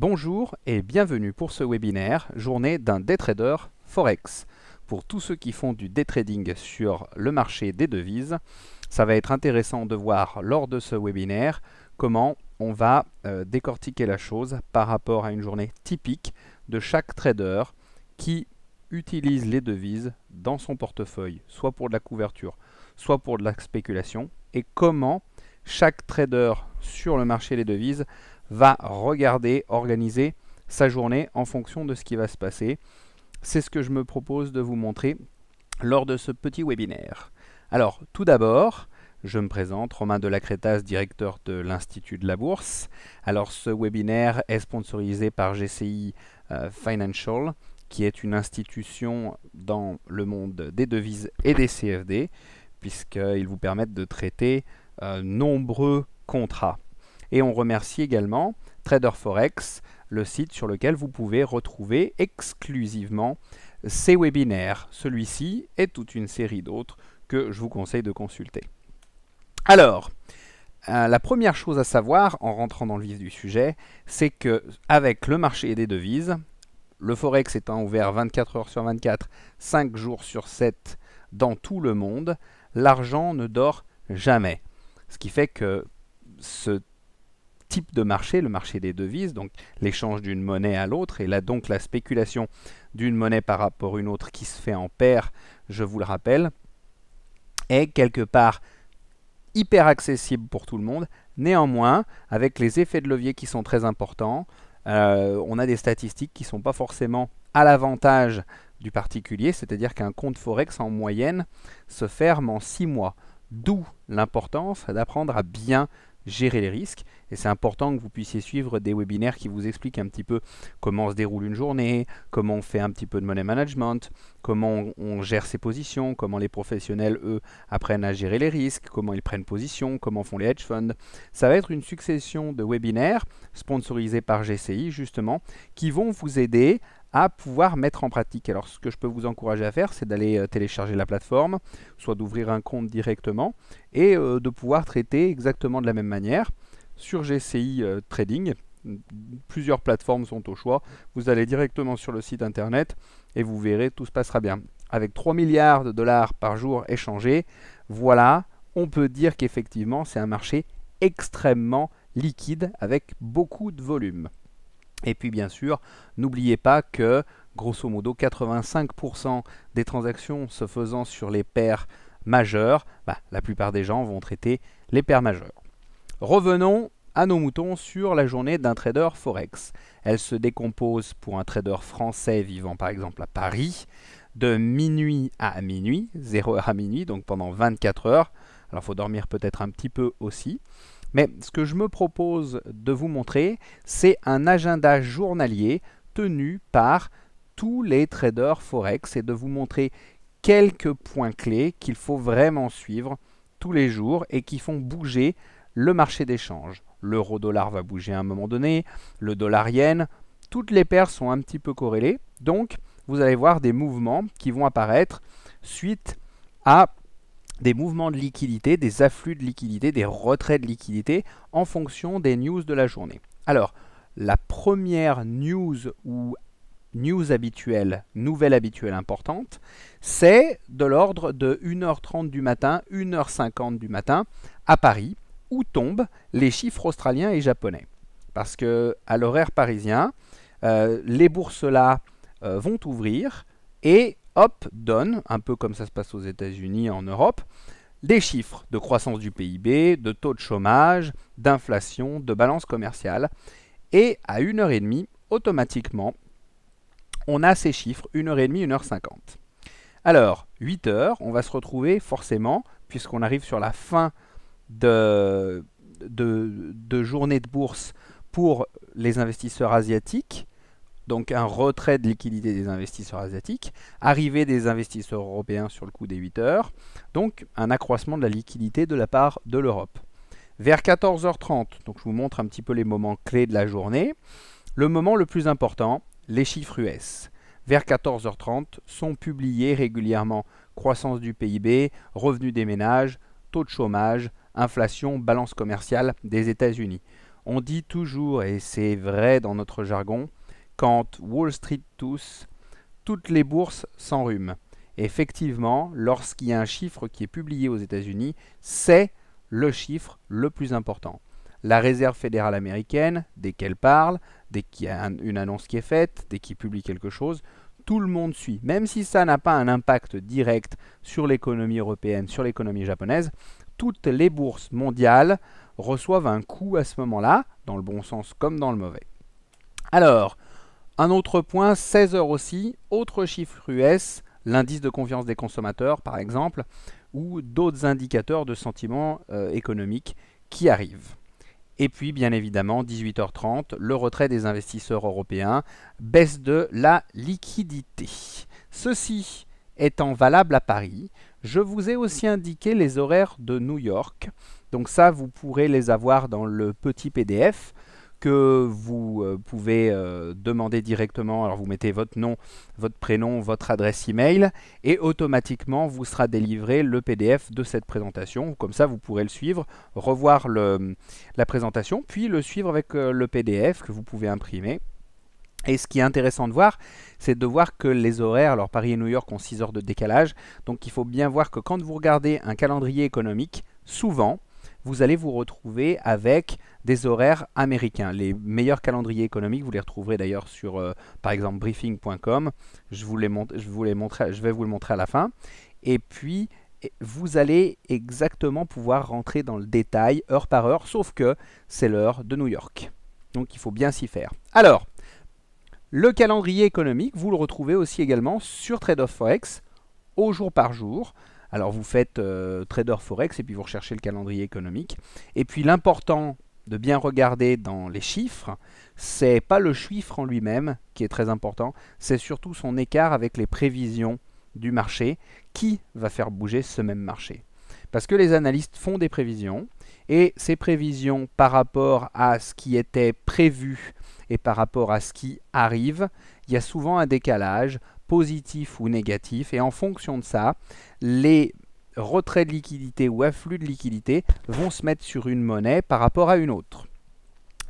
Bonjour et bienvenue pour ce webinaire journée d'un day trader forex. Pour tous ceux qui font du day trading sur le marché des devises, ça va être intéressant de voir lors de ce webinaire comment on va euh, décortiquer la chose par rapport à une journée typique de chaque trader qui utilise les devises dans son portefeuille, soit pour de la couverture, soit pour de la spéculation, et comment chaque trader sur le marché des devises va regarder, organiser sa journée en fonction de ce qui va se passer. C'est ce que je me propose de vous montrer lors de ce petit webinaire. Alors, tout d'abord, je me présente, Romain Delacrétas, directeur de l'Institut de la Bourse. Alors, ce webinaire est sponsorisé par GCI euh, Financial, qui est une institution dans le monde des devises et des CFD, puisqu'ils vous permettent de traiter euh, nombreux contrats. Et on remercie également Trader Forex, le site sur lequel vous pouvez retrouver exclusivement ces webinaires. Celui-ci et toute une série d'autres que je vous conseille de consulter. Alors, euh, la première chose à savoir en rentrant dans le vif du sujet, c'est que avec le marché des devises, le forex étant ouvert 24 heures sur 24, 5 jours sur 7 dans tout le monde, l'argent ne dort jamais. Ce qui fait que ce type de marché, le marché des devises, donc l'échange d'une monnaie à l'autre, et là donc la spéculation d'une monnaie par rapport à une autre qui se fait en paire, je vous le rappelle, est quelque part hyper accessible pour tout le monde. Néanmoins, avec les effets de levier qui sont très importants, euh, on a des statistiques qui ne sont pas forcément à l'avantage du particulier, c'est-à-dire qu'un compte Forex en moyenne se ferme en 6 mois. D'où l'importance d'apprendre à bien gérer les risques. Et c'est important que vous puissiez suivre des webinaires qui vous expliquent un petit peu comment se déroule une journée, comment on fait un petit peu de money management, comment on, gère ses positions, comment les professionnels, eux, apprennent à gérer les risques, comment ils prennent position, comment font les hedge funds. Ça va être une succession de webinaires sponsorisés par GCI, justement, qui vont vous aider à pouvoir mettre en pratique. Alors ce que je peux vous encourager à faire, c'est d'aller euh, télécharger la plateforme, soit d'ouvrir un compte directement, et euh, de pouvoir traiter exactement de la même manière sur GCI euh, Trading. Plusieurs plateformes sont au choix. Vous allez directement sur le site internet et vous verrez, tout se passera bien. Avec 3 milliards de dollars par jour échangés, voilà, on peut dire qu'effectivement c'est un marché extrêmement liquide avec beaucoup de volume. Et puis bien sûr, n'oubliez pas que grosso modo 85% des transactions se faisant sur les paires majeures, bah, la plupart des gens vont traiter les paires majeures. Revenons à nos moutons sur la journée d'un trader forex. Elle se décompose pour un trader français vivant par exemple à Paris de minuit à minuit, 0 h à minuit, donc pendant 24 heures. Alors il faut dormir peut-être un petit peu aussi. Mais ce que je me propose de vous montrer, c'est un agenda journalier tenu par tous les traders Forex et de vous montrer quelques points clés qu'il faut vraiment suivre tous les jours et qui font bouger le marché d'échange. L'euro dollar va bouger à un moment donné, le dollar yen, toutes les paires sont un petit peu corrélées. Donc, vous allez voir des mouvements qui vont apparaître suite à des mouvements de liquidité, des afflux de liquidité, des retraits de liquidité en fonction des news de la journée. Alors, la première news ou news habituelle, nouvelle habituelle importante, c'est de l'ordre de 1h30 du matin, 1h50 du matin à Paris, où tombent les chiffres australiens et japonais. Parce que à l'horaire parisien, euh, les bourses là euh, vont ouvrir et donne, un peu comme ça se passe aux États-Unis en Europe, des chiffres de croissance du PIB, de taux de chômage, d'inflation, de balance commerciale. Et à 1h30, automatiquement, on a ces chiffres, 1h30, 1h50. Alors, 8h, on va se retrouver forcément, puisqu'on arrive sur la fin de, de, de journée de bourse pour les investisseurs asiatiques, donc un retrait de liquidité des investisseurs asiatiques, arrivée des investisseurs européens sur le coup des 8 heures, donc un accroissement de la liquidité de la part de l'Europe. Vers 14h30, donc je vous montre un petit peu les moments clés de la journée, le moment le plus important, les chiffres US. Vers 14h30 sont publiés régulièrement croissance du PIB, revenus des ménages, taux de chômage, inflation, balance commerciale des États-Unis. On dit toujours, et c'est vrai dans notre jargon, quand Wall Street tous. toutes les bourses s'enrhument. Effectivement, lorsqu'il y a un chiffre qui est publié aux États-Unis, c'est le chiffre le plus important. La Réserve fédérale américaine, dès qu'elle parle, dès qu'il y a une annonce qui est faite, dès qu'il publie quelque chose, tout le monde suit. Même si ça n'a pas un impact direct sur l'économie européenne, sur l'économie japonaise, toutes les bourses mondiales reçoivent un coup à ce moment-là, dans le bon sens comme dans le mauvais. Alors, un autre point, 16 heures aussi, autre chiffre US, l'indice de confiance des consommateurs par exemple, ou d'autres indicateurs de sentiment euh, économiques économique qui arrivent. Et puis, bien évidemment, 18h30, le retrait des investisseurs européens, baisse de la liquidité. Ceci étant valable à Paris, je vous ai aussi indiqué les horaires de New York. Donc ça, vous pourrez les avoir dans le petit PDF que vous euh, pouvez euh, demander directement. Alors vous mettez votre nom, votre prénom, votre adresse email et automatiquement vous sera délivré le PDF de cette présentation. Comme ça vous pourrez le suivre, revoir la présentation, puis le suivre avec euh, le PDF que vous pouvez imprimer. Et ce qui est intéressant de voir, c'est de voir que les horaires, alors Paris et New York ont 6 heures de décalage, donc il faut bien voir que quand vous regardez un calendrier économique, souvent, vous allez vous retrouver avec des horaires américains. Les meilleurs calendriers économiques, vous les retrouverez d'ailleurs sur, euh, par exemple, briefing.com. Je, vous les je, je vais vous le montrer à la fin. Et puis, vous allez exactement pouvoir rentrer dans le détail, heure par heure, sauf que c'est l'heure de New York. Donc, il faut bien s'y faire. Alors, le calendrier économique, vous le retrouvez aussi également sur Trade of Forex, au jour par jour. Alors vous faites euh, trader forex et puis vous recherchez le calendrier économique. Et puis l'important de bien regarder dans les chiffres, c'est pas le chiffre en lui-même qui est très important, c'est surtout son écart avec les prévisions du marché qui va faire bouger ce même marché. Parce que les analystes font des prévisions et ces prévisions par rapport à ce qui était prévu et par rapport à ce qui arrive, il y a souvent un décalage positif ou négatif. Et en fonction de ça, les retraits de liquidité ou afflux de liquidité vont se mettre sur une monnaie par rapport à une autre.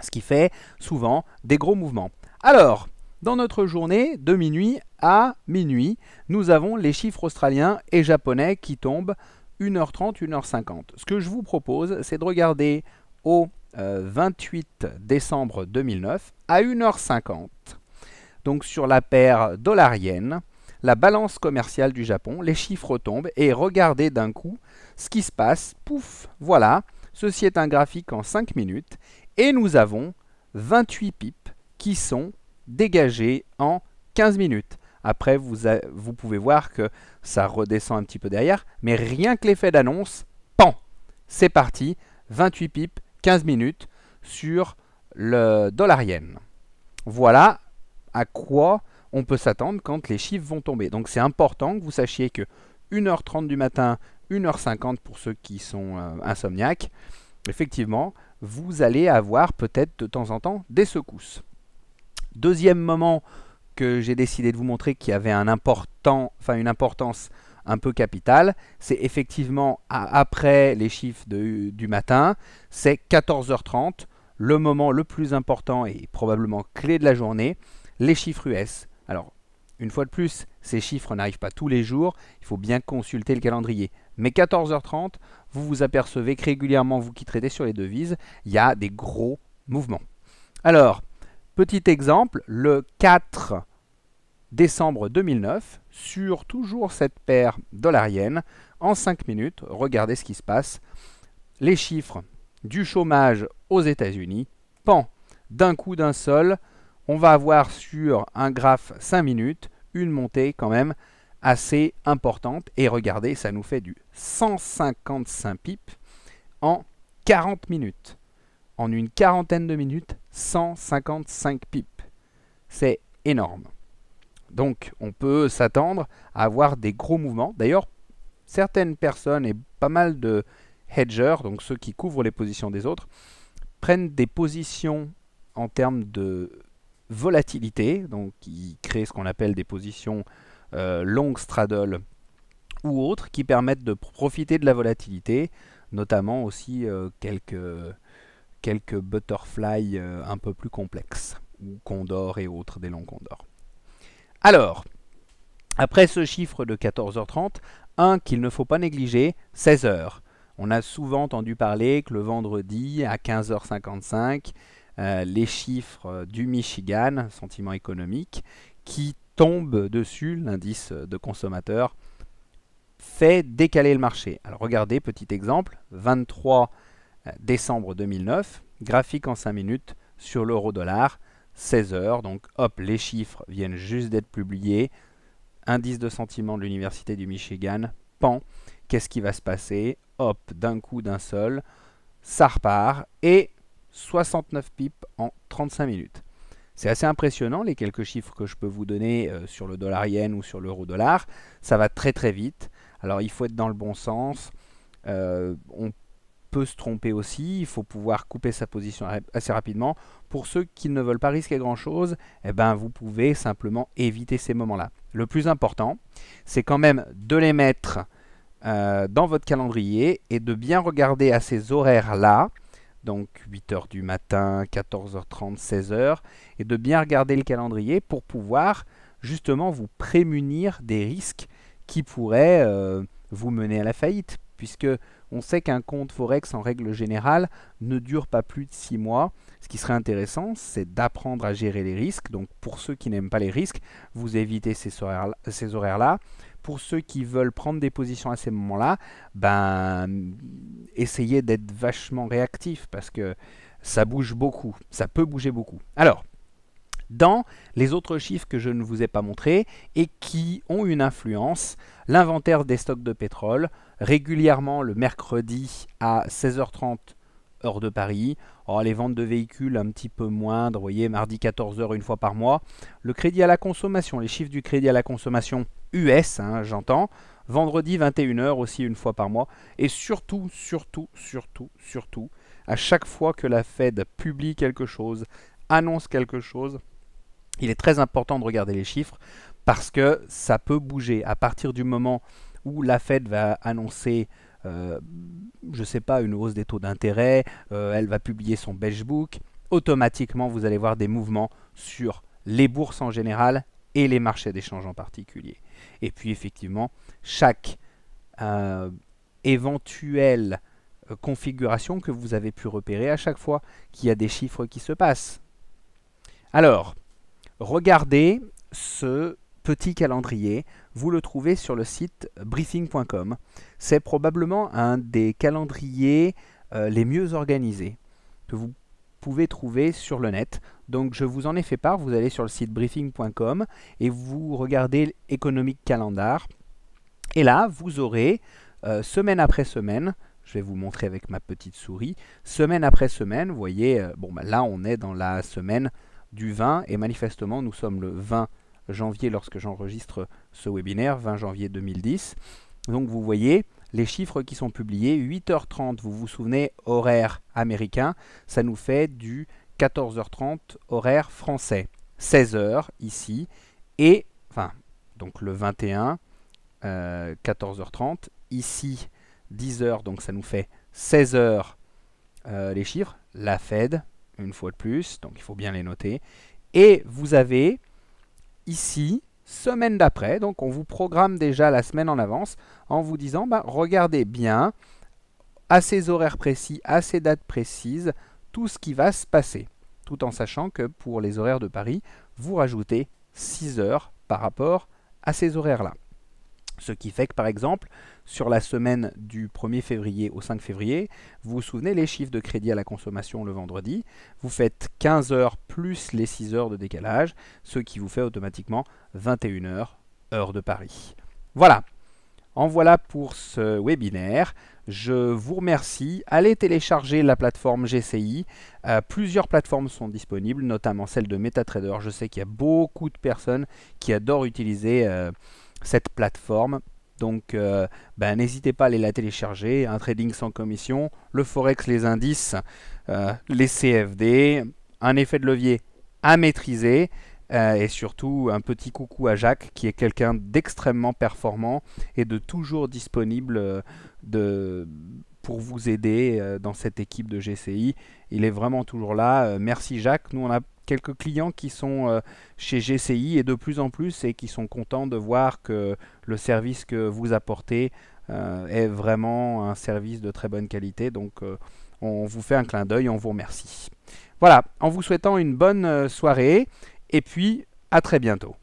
Ce qui fait souvent des gros mouvements. Alors, dans notre journée, de minuit à minuit, nous avons les chiffres australiens et japonais qui tombent 1h30, 1h50. Ce que je vous propose, c'est de regarder au 28 euh, décembre 2009 à 1h50 donc sur la paire dollarienne, la balance commerciale du Japon, les chiffres tombent et regardez d'un coup ce qui se passe. Pouf, voilà, ceci est un graphique en 5 minutes et nous avons 28 pipes qui sont dégagés en 15 minutes. Après, vous, pouvez voir que ça redescend un petit peu derrière, mais rien que l'effet d'annonce, pan C'est parti, 28 pipes, 15 minutes sur le dollarienne. Voilà, à quoi on peut s'attendre quand les chiffres vont tomber. Donc c'est important que vous sachiez que 1h30 du matin, 1h50 pour ceux qui sont euh, insomniaques, effectivement, vous allez avoir peut-être de temps en temps des secousses. Deuxième moment que j'ai décidé de vous montrer qui avait un important, enfin une importance un peu capitale, c'est effectivement après les chiffres du matin, c'est 14h30, le moment le plus important et probablement clé de la journée, les chiffres US. Alors, une fois de plus, ces chiffres n'arrivent pas tous les jours, il faut bien consulter le calendrier. Mais 14h30, vous vous apercevez que régulièrement, vous qui traitez sur les devises, il y a des gros mouvements. Alors, petit exemple, le 4 décembre 2009, sur toujours cette paire dollarienne, en 5 minutes, regardez ce qui se passe. Les chiffres du chômage aux États-Unis, pan, d'un coup d'un seul, on va avoir sur un graphe 5 minutes une montée quand même assez importante. Et regardez, ça nous fait du 155 pips en 40 minutes. En une quarantaine de minutes, 155 pips. C'est énorme. Donc on peut s'attendre à avoir des gros mouvements. D'ailleurs, certaines personnes et pas mal de hedgers, donc ceux qui couvrent les positions des autres, prennent des positions en termes de volatilité, donc qui crée ce qu'on appelle des positions euh, long straddle ou autres, qui permettent de profiter de la volatilité, notamment aussi euh, quelques, quelques butterflies euh, un peu plus complexes, ou condors et autres, des longs condors. Alors, après ce chiffre de 14h30, un qu'il ne faut pas négliger, 16h. On a souvent entendu parler que le vendredi à 15h55, euh, les chiffres euh, du Michigan, sentiment économique, qui tombe dessus, l'indice de consommateur, fait décaler le marché. Alors regardez, petit exemple, 23 euh, décembre 2009, graphique en 5 minutes sur l'euro-dollar, 16 heures, donc hop, les chiffres viennent juste d'être publiés, indice de sentiment de l'université du Michigan, pan, qu'est-ce qui va se passer Hop, d'un coup, d'un seul, ça repart, et 69 pips en 35 minutes. C'est assez impressionnant les quelques chiffres que je peux vous donner euh, sur le dollar yen ou sur l'euro dollar. Ça va très très vite. Alors il faut être dans le bon sens. Euh, on peut se tromper aussi. Il faut pouvoir couper sa position assez rapidement. Pour ceux qui ne veulent pas risquer grand chose, eh ben, vous pouvez simplement éviter ces moments-là. Le plus important, c'est quand même de les mettre euh, dans votre calendrier et de bien regarder à ces horaires-là donc 8h du matin, 14h30, 16h, et de bien regarder le calendrier pour pouvoir justement vous prémunir des risques qui pourraient euh, vous mener à la faillite, puisque on sait qu'un compte Forex, en règle générale, ne dure pas plus de 6 mois. Ce qui serait intéressant, c'est d'apprendre à gérer les risques. Donc pour ceux qui n'aiment pas les risques, vous évitez ces horaires-là. pour ceux qui veulent prendre des positions à ces moments-là, ben, essayez d'être vachement réactif parce que ça bouge beaucoup, ça peut bouger beaucoup. Alors, dans les autres chiffres que je ne vous ai pas montrés et qui ont une influence. L'inventaire des stocks de pétrole, régulièrement le mercredi à 16h30 heure de Paris. Oh, les ventes de véhicules un petit peu moindres, vous voyez, mardi 14h une fois par mois. Le crédit à la consommation, les chiffres du crédit à la consommation US, hein, j'entends. Vendredi 21h aussi une fois par mois. Et surtout, surtout, surtout, surtout, à chaque fois que la Fed publie quelque chose, annonce quelque chose, il est très important de regarder les chiffres parce que ça peut bouger. À partir du moment où la Fed va annoncer euh, je ne sais pas, une hausse des taux d'intérêt, euh, elle va publier son beige book, automatiquement vous allez voir des mouvements sur les bourses en général et les marchés d'échange en particulier. Et puis effectivement, chaque euh, éventuelle configuration que vous avez pu repérer à chaque fois qu'il y a des chiffres qui se passent. Alors, Regardez ce petit calendrier, vous le trouvez sur le site briefing.com. C'est probablement un des calendriers euh, les mieux organisés que vous pouvez trouver sur le net. Donc je vous en ai fait part, vous allez sur le site briefing.com et vous regardez Economic Calendar. Et là, vous aurez euh, semaine après semaine, je vais vous montrer avec ma petite souris, semaine après semaine, vous voyez, euh, bon bah, là on est dans la semaine du 20, et manifestement nous sommes le 20 janvier lorsque j'enregistre ce webinaire, 20 janvier 2010. Donc vous voyez les chiffres qui sont publiés, 8h30, vous vous souvenez, horaire américain, ça nous fait du 14h30 horaire français, 16h ici, et enfin, donc le 21, 14h30, euh, ici 10h, donc ça nous fait 16h euh, les chiffres, la Fed une fois de plus, donc il faut bien les noter. Et vous avez ici, semaine d'après, donc on vous programme déjà la semaine en avance en vous disant, bah, regardez bien, à ces horaires précis, à ces dates précises, tout ce qui va se passer. Tout en sachant que pour les horaires de Paris, vous rajoutez 6 heures par rapport à ces horaires-là. Ce qui fait que par exemple, sur la semaine du 1er février au 5 février, vous vous souvenez les chiffres de crédit à la consommation le vendredi, vous faites 15 heures plus les 6 heures de décalage, ce qui vous fait automatiquement 21 heures, heure de Paris. Voilà, en voilà pour ce webinaire. Je vous remercie. Allez télécharger la plateforme GCI. Euh, plusieurs plateformes sont disponibles, notamment celle de MetaTrader. Je sais qu'il y a beaucoup de personnes qui adorent utiliser euh, cette plateforme. Donc euh, ben, n'hésitez pas à aller la télécharger, un trading sans commission, le forex, les indices, euh, les CFD, un effet de levier à maîtriser. Euh, et surtout un petit coucou à Jacques qui est quelqu'un d'extrêmement performant et de toujours disponible pour vous aider dans cette équipe de GCI. Il est vraiment toujours là. merci Jacques. Nous on a quelques clients qui sont euh, chez GCI et de plus en plus et qui sont contents de voir que le service que vous apportez euh, est vraiment un service de très bonne qualité. Donc euh, on vous fait un clin d'œil, on vous remercie. Voilà, en vous souhaitant une bonne soirée et puis à très bientôt.